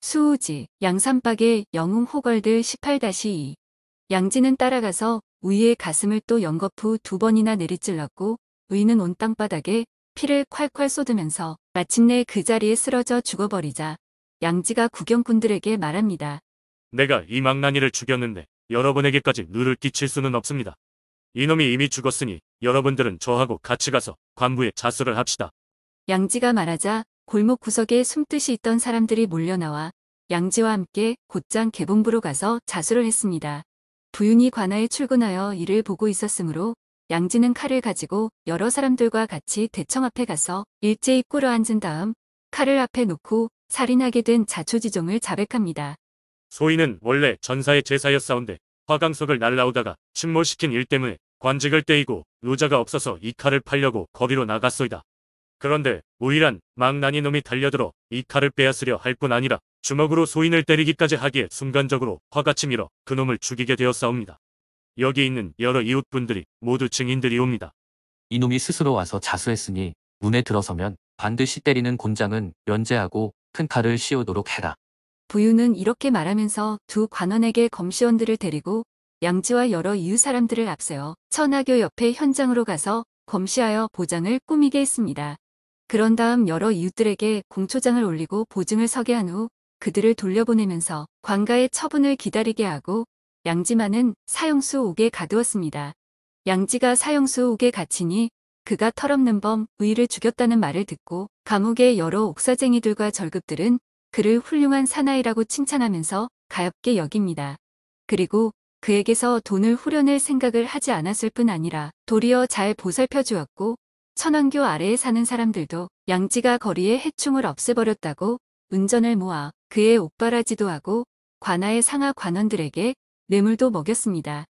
수우지, 양산박의 영웅 호걸들 18-2. 양지는 따라가서 우이의 가슴을 또 연거푸 두 번이나 내리찔렀고 우이는 온 땅바닥에 피를 콸콸 쏟으면서 마침내 그 자리에 쓰러져 죽어버리자 양지가 구경꾼들에게 말합니다. 내가 이 망나니를 죽였는데 여러분에게까지 누를 끼칠 수는 없습니다. 이놈이 이미 죽었으니 여러분들은 저하고 같이 가서 관부에 자수를 합시다. 양지가 말하자 골목 구석에 숨뜻이 있던 사람들이 몰려나와 양지와 함께 곧장 개봉부로 가서 자수를 했습니다. 부윤이 관아에 출근하여 이를 보고 있었으므로 양지는 칼을 가지고 여러 사람들과 같이 대청 앞에 가서 일제히 꿇어 앉은 다음 칼을 앞에 놓고 살인하게 된 자초지종을 자백합니다. 소인은 원래 전사의 제사였사온데 화강석을 날라오다가 침몰시킨 일 때문에 관직을 떼이고 노자가 없어서 이 칼을 팔려고 거리로 나갔소이다. 그런데 우일한 망나니 놈이 달려들어 이 칼을 빼앗으려 할 뿐 아니라 주먹으로 소인을 때리기까지 하기에 순간적으로 화가치 밀어 그놈을 죽이게 되었사옵니다. 여기 있는 여러 이웃분들이 모두 증인들이옵니다. 이놈이 스스로 와서 자수했으니 문에 들어서면 반드시 때리는 곤장은 면제하고 큰 칼을 씌우도록 해라. 부유는 이렇게 말하면서 두 관원에게 검시원들을 데리고 양지와 여러 이웃 사람들을 앞세워 천하교 옆에 현장으로 가서 검시하여 보장을 꾸미게 했습니다. 그런 다음 여러 이웃들에게 공초장을 올리고 보증을 서게 한 후 그들을 돌려보내면서 관가의 처분을 기다리게 하고 양지만은 사형수 옥에 가두었습니다. 양지가 사형수 옥에 갇히니 그가 털없는 범 의를 죽였다는 말을 듣고 감옥의 여러 옥사쟁이들과 절급들은 그를 훌륭한 사나이라고 칭찬하면서 가엽게 여깁니다. 그리고 그에게서 돈을 후려낼 생각을 하지 않았을 뿐 아니라 도리어 잘 보살펴 주었고 천왕교 아래에 사는 사람들도 양지가 거리에 해충을 없애버렸다고 운전을 모아 그의 옥바라지도 하고 관아의 상하 관원들에게 뇌물도 먹였습니다.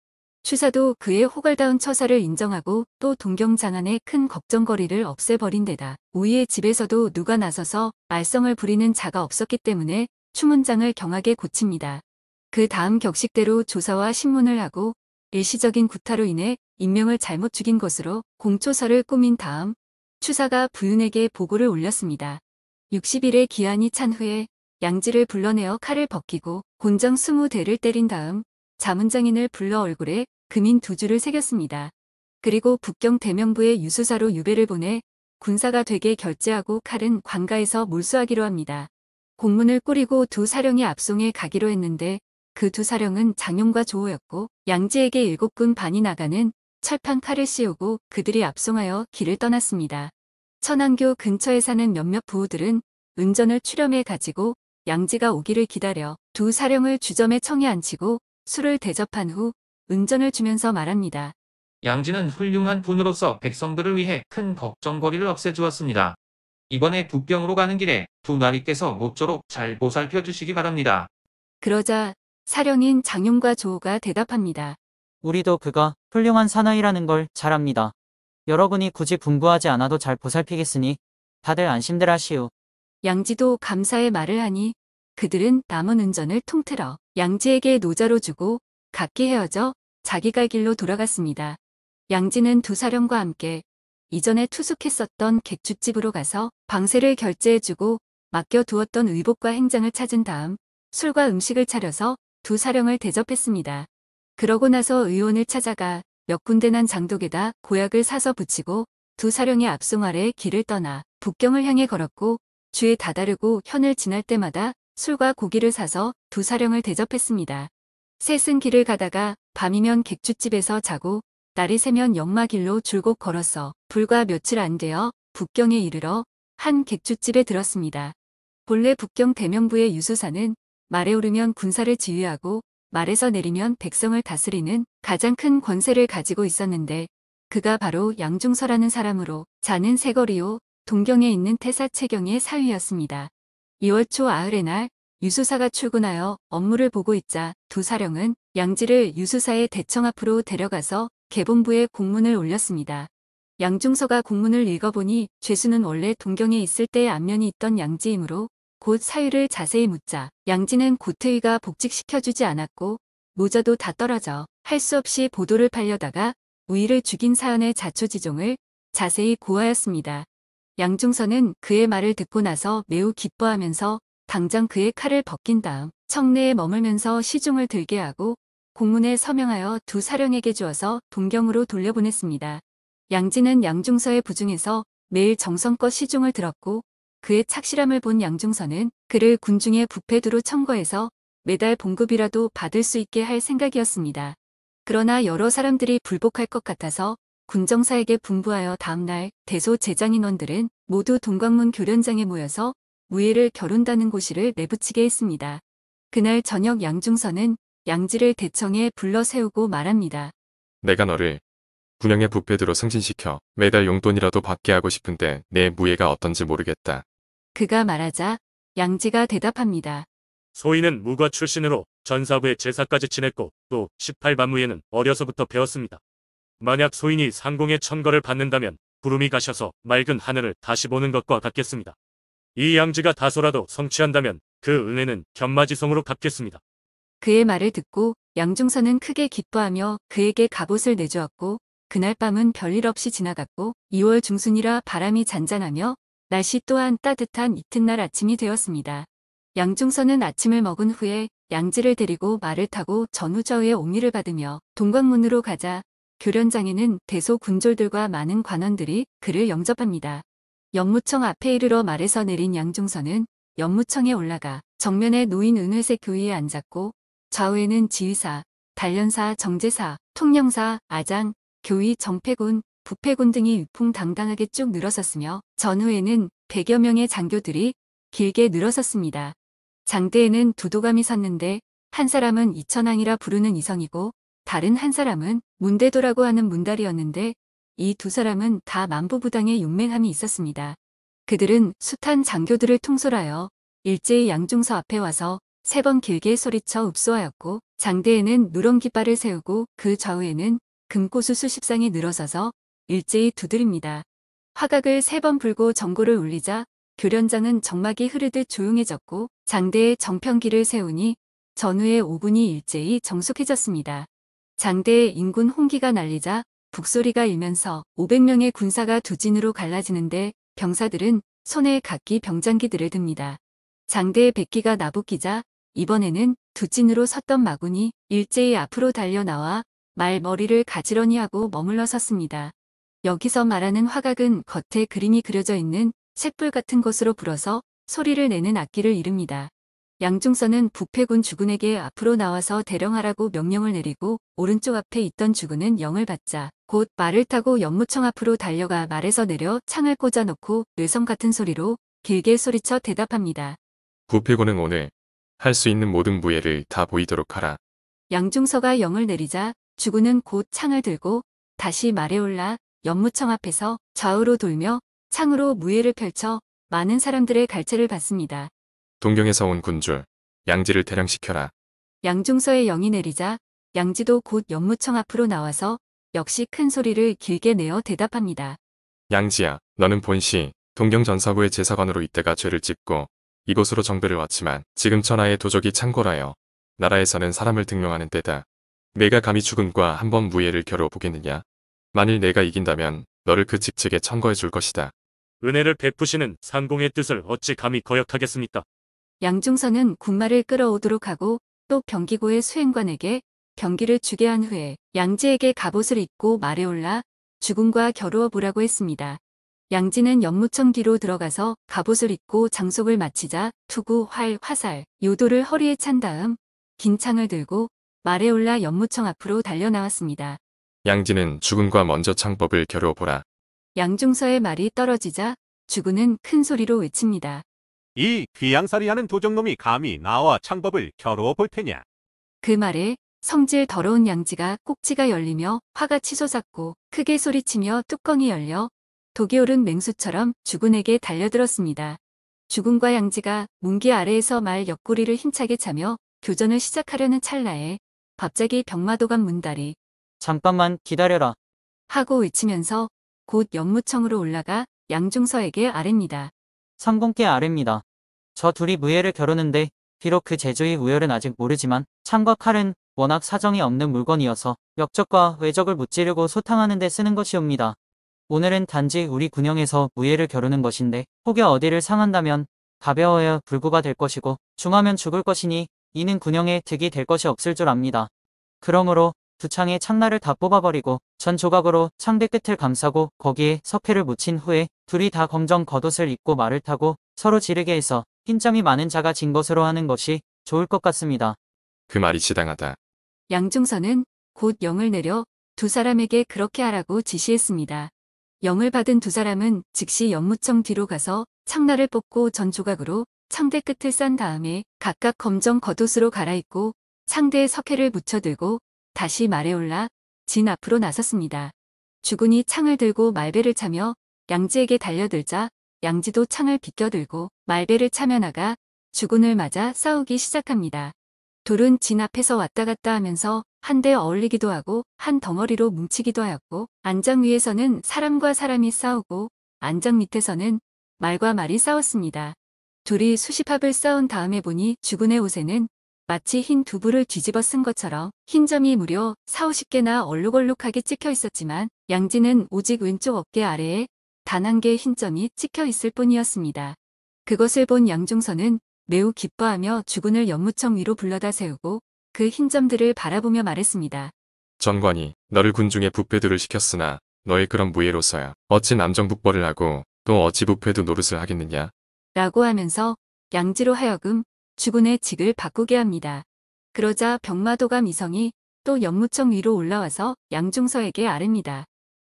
추사도 그의 호갈다운 처사를 인정하고 또 동경장안의 큰 걱정거리를 없애버린 데다 우이의 집에서도 누가 나서서 말썽을 부리는 자가 없었기 때문에 추문장을 경하게 고칩니다. 그 다음 격식대로 조사와 신문을 하고 일시적인 구타로 인해 인명을 잘못 죽인 것으로 공초서를 꾸민 다음 추사가 부윤에게 보고를 올렸습니다. 60일의 기한이 찬 후에 양지를 불러내어 칼을 벗기고 곤장 20대를 때린 다음 자문장인을 불러 얼굴에 금인 두 줄을 새겼습니다. 그리고 북경 대명부의 유수사로 유배를 보내 군사가 되게 결제하고 칼은 관가에서 몰수하기로 합니다. 공문을 꾸리고 두 사령이 압송해 가기로 했는데 그 두 사령은 장용과 조호였고 양지에게 일곱 군 반이 나가는 철판 칼을 씌우고 그들이 압송하여 길을 떠났습니다. 천안교 근처에 사는 몇몇 부호들은 은전을 출렴해 가지고 양지가 오기를 기다려 두 사령을 주점에 청에 앉히고 술을 대접한 후 은전을 주면서 말합니다. 양지는 훌륭한 분으로서 백성들을 위해 큰 걱정거리를 없애주었습니다. 이번에 북경으로 가는 길에 두 나리께서 모쪼록 잘 보살펴 주시기 바랍니다. 그러자 사령인 장용과 조호가 대답합니다. 우리도 그가 훌륭한 사나이라는 걸 잘 압니다. 여러분이 굳이 분부하지 않아도 잘 보살피겠으니 다들 안심들 하시오. 양지도 감사의 말을 하니 그들은 남은 운전을 통틀어 양지에게 노자로 주고 각기 헤어져 자기 갈 길로 돌아갔습니다. 양지는 두 사령과 함께 이전에 투숙했었던 객주집으로 가서 방세를 결제해주고 맡겨두었던 의복과 행장을 찾은 다음 술과 음식을 차려서 두 사령을 대접했습니다. 그러고 나서 의원을 찾아가 몇 군데 난 장독에다 고약을 사서 붙이고 두 사령의 압송 아래 길을 떠나 북경을 향해 걸었고 주에 다다르고 현을 지날 때마다 술과 고기를 사서 두 사령을 대접했습니다. 셋은 길을 가다가 밤이면 객주집에서 자고 날이 새면 영마길로 줄곧 걸어서 불과 며칠 안 되어 북경에 이르러 한 객주집에 들었습니다. 본래 북경 대명부의 유수사는 말에 오르면 군사를 지휘하고 말에서 내리면 백성을 다스리는 가장 큰 권세를 가지고 있었는데 그가 바로 양중서라는 사람으로 자는 세거리요 동경에 있는 태사 체경의 사위였습니다. 2월 초 아흘의 날 유수사가 출근하여 업무를 보고 있자 두 사령은 양지를 유수사의 대청 앞으로 데려가서 개본부에 공문을 올렸습니다. 양중서가 공문을 읽어보니 죄수는 원래 동경에 있을 때의 안면이 있던 양지이므로 곧 사유를 자세히 묻자 양진은 고태희가 복직시켜주지 않았고 모자도 다 떨어져 할 수 없이 보도를 팔려다가 우이를 죽인 사연의 자초지종을 자세히 고하였습니다. 양종선은 그의 말을 듣고 나서 매우 기뻐하면서 당장 그의 칼을 벗긴 다음 청내에 머물면서 시중을 들게 하고 공문에 서명하여 두 사령에게 주어서 동경으로 돌려보냈습니다. 양진은 양중서의 부중에서 매일 정성껏 시중을 들었고 그의 착실함을 본 양중선은 그를 군중의 부패두로 청거해서 매달 봉급이라도 받을 수 있게 할 생각이었습니다. 그러나 여러 사람들이 불복할 것 같아서 군정사에게 분부하여 다음날 대소 제장인원들은 모두 동광문 교련장에 모여서 무예를 겨룬다는 고시를 내붙이게 했습니다. 그날 저녁 양중선은 양지를 대청에 불러 세우고 말합니다. 내가 너를 군영의 부패들로 승진시켜 매달 용돈이라도 받게 하고 싶은데 내 무예가 어떤지 모르겠다. 그가 말하자 양지가 대답합니다. 소인은 무과 출신으로 전사부의 제사까지 지냈고 또 18반무예는 어려서부터 배웠습니다. 만약 소인이 상공의 천거를 받는다면 구름이 가셔서 맑은 하늘을 다시 보는 것과 같겠습니다. 이 양지가 다소라도 성취한다면 그 은혜는 견마지성으로 갚겠습니다. 그의 말을 듣고 양중선은 크게 기뻐하며 그에게 갑옷을 내주었고 그날 밤은 별일 없이 지나갔고 2월 중순이라 바람이 잔잔하며 날씨 또한 따뜻한 이튿날 아침이 되었습니다. 양중선은 아침을 먹은 후에 양지를 데리고 말을 타고 전우저의 옹의를 받으며 동광문으로 가자 교련장에는 대소 군졸들과 많은 관원들이 그를 영접합니다. 연무청 앞에 이르러 말에서 내린 양중선은 연무청에 올라가 정면에 노인 은회색 교위에 앉았고 좌우에는 지휘사, 단련사, 정제사, 통령사, 아장, 교위, 정패군, 부패군 등이 유풍당당하게 쭉 늘어섰으며 전후에는 100여 명의 장교들이 길게 늘어섰습니다. 장대에는 두 도감이 섰는데 한 사람은 이천왕이라 부르는 이성이고 다른 한 사람은 문대도라고 하는 문달이었는데 이 두 사람은 다 만부부당의 용맹함이 있었습니다. 그들은 숱한 장교들을 통솔하여 일제히 양중서 앞에 와서 세 번 길게 소리쳐 읍소하였고 장대에는 누런깃발을 세우고 그 좌우에는 금고수 수십상이 늘어서서 일제히 두드립니다. 화각을 세 번 불고 정고를 울리자 교련장은 정막이 흐르듯 조용해졌고 장대에 정평기를 세우니 전후의 오군이 일제히 정숙해졌습니다. 장대에 인군 홍기가 날리자 북소리가 일면서 500명의 군사가 두 진으로 갈라지는데 병사들은 손에 각기 병장기들을 듭니다. 장대의 백기가 나부끼자 이번에는 두 진으로 섰던 마군이 일제히 앞으로 달려 나와 말 머리를 가지런히 하고 머물러 섰습니다. 여기서 말하는 화각은 겉에 그림이 그려져 있는 색불 같은 것으로 불어서 소리를 내는 악기를 이릅니다. 양중선은 부패군 주군에게 앞으로 나와서 대령하라고 명령을 내리고 오른쪽 앞에 있던 주군은 영을 받자 곧 말을 타고 연무청 앞으로 달려가 말에서 내려 창을 꽂아놓고 뇌성 같은 소리로 길게 소리쳐 대답합니다. 부패군은 오늘 할 수 있는 모든 무예를 다 보이도록 하라. 양중서가 영을 내리자 주군은 곧 창을 들고 다시 말에 올라 연무청 앞에서 좌우로 돌며 창으로 무예를 펼쳐 많은 사람들의 갈채를 받습니다. 동경에서 온 군줄, 양지를 대량시켜라. 양중서의 영이 내리자 양지도 곧 연무청 앞으로 나와서 역시 큰 소리를 길게 내어 대답합니다. 양지야, 너는 본시 동경 전사부의 제사관으로 이때가 죄를 짓고 이곳으로 정배를 왔지만 지금 천하의 도적이 창궐하여 나라에서는 사람을 등용하는 때다. 내가 감히 죽음과 한번 무예를 겨뤄 보겠느냐? 만일 내가 이긴다면 너를 그 직책에 청거해 줄 것이다. 은혜를 베푸시는 상공의 뜻을 어찌 감히 거역하겠습니까? 양중선은 군마를 끌어오도록 하고 또 경기고의 수행관에게 경기를 주게 한 후에 양지에게 갑옷을 입고 말에 올라 주군과 겨루어 보라고 했습니다. 양지는 연무청기로 들어가서 갑옷을 입고 장속을 마치자 투구, 활, 화살, 요도를 허리에 찬 다음 긴 창을 들고 말에 올라 연무청 앞으로 달려나왔습니다. 양지는 주군과 먼저 창법을 겨뤄보라. 양중서의 말이 떨어지자 주군은 큰 소리로 외칩니다. 이 귀양살이하는 도적놈이 감히 나와 창법을 겨루어 볼 테냐. 그 말에 성질 더러운 양지가 꼭지가 열리며 화가 치솟았고 크게 소리치며 뚜껑이 열려 독이 오른 맹수처럼 주군에게 달려들었습니다. 주군과 양지가 문기 아래에서 말 옆구리를 힘차게 차며 교전을 시작하려는 찰나에 갑자기 병마도감 문달이 잠깐만 기다려라. 하고 외치면서 곧 연무청으로 올라가 양중서에게 아랩니다. 상공께 아랩니다. 저 둘이 무예를 겨루는데 비록 그 제조의 우열은 아직 모르지만 창과 칼은 워낙 사정이 없는 물건이어서 역적과 외적을 무찌르고 소탕하는 데 쓰는 것이옵니다. 오늘은 단지 우리 군영에서 무예를 겨루는 것인데 혹여 어디를 상한다면 가벼워야 불구가 될 것이고 중하면 죽을 것이니 이는 군영의 득이 될 것이 없을 줄 압니다. 그러므로 두 창의 창날을 다 뽑아버리고 전 조각으로 창대 끝을 감싸고 거기에 석회를 묻힌 후에 둘이 다 검정 겉옷을 입고 말을 타고 서로 지르게 해서 흰점이 많은 자가 진 것으로 하는 것이 좋을 것 같습니다. 그 말이 지당하다. 양중선은 곧 영을 내려 두 사람에게 그렇게 하라고 지시했습니다. 영을 받은 두 사람은 즉시 연무청 뒤로 가서 창날을 뽑고 전 조각으로 창대 끝을 싼 다음에 각각 검정 겉옷으로 갈아입고 창대에 석회를 묻혀들고 다시 말에 올라 진 앞으로 나섰습니다. 주군이 창을 들고 말배를 차며 양지에게 달려들자 양지도 창을 비껴들고 말배를 차며 나가 주군을 맞아 싸우기 시작합니다. 둘은 진 앞에서 왔다 갔다 하면서 한대 어울리기도 하고 한 덩어리로 뭉치기도 하였고 안장 위에서는 사람과 사람이 싸우고 안장 밑에서는 말과 말이 싸웠습니다. 둘이 수십 합을 싸운 다음에 보니 주군의 옷에는 마치 흰 두부를 뒤집어 쓴 것처럼 흰 점이 무려 4,50개나 얼룩얼룩하게 찍혀 있었지만 양지는 오직 왼쪽 어깨 아래에 단 한 개의 흰 점이 찍혀 있을 뿐이었습니다. 그것을 본 양종선은 매우 기뻐하며 주군을 연무청 위로 불러다 세우고 그 흰 점들을 바라보며 말했습니다. 전관이 너를 군중에 부패들을 시켰으나 너의 그런 무예로서야 어찌 남정북벌을 하고 또 어찌 부패도 노릇을 하겠느냐 라고 하면서 양지로 하여금 주군의 직을 바꾸게 합니다. 그러자 병마도가미성이또 연무청 위로 올라와서 양중서에게 아릅니다.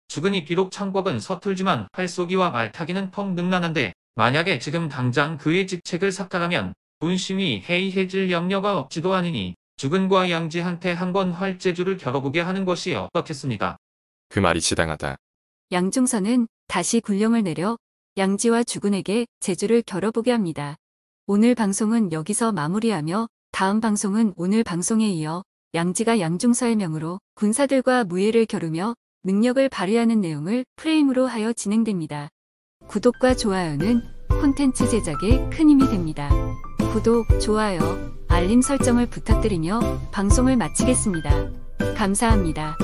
주군이 비록 창법은 서툴지만 활쏘기와 말타기는 펑 능란한데 만약에 지금 당장 그의 직책을 삭탈하면 군심이 해이해질 염려가 없지도 않으니 주군과 양지한테 한 번 활제주를 겨뤄보게 하는 것이 어떻겠습니까? 그 말이 지당하다. 양중서는 다시 군령을 내려 양지와 주군에게 제주를 겨뤄보게 합니다. 오늘 방송은 여기서 마무리하며 다음 방송은 오늘 방송에 이어 양지가 양중설 명으로 군사들과 무예를 겨루며 능력을 발휘하는 내용을 프레임으로 하여 진행됩니다. 구독과 좋아요는 콘텐츠 제작에 큰 힘이 됩니다. 구독, 좋아요, 알림 설정을 부탁드리며 방송을 마치겠습니다. 감사합니다.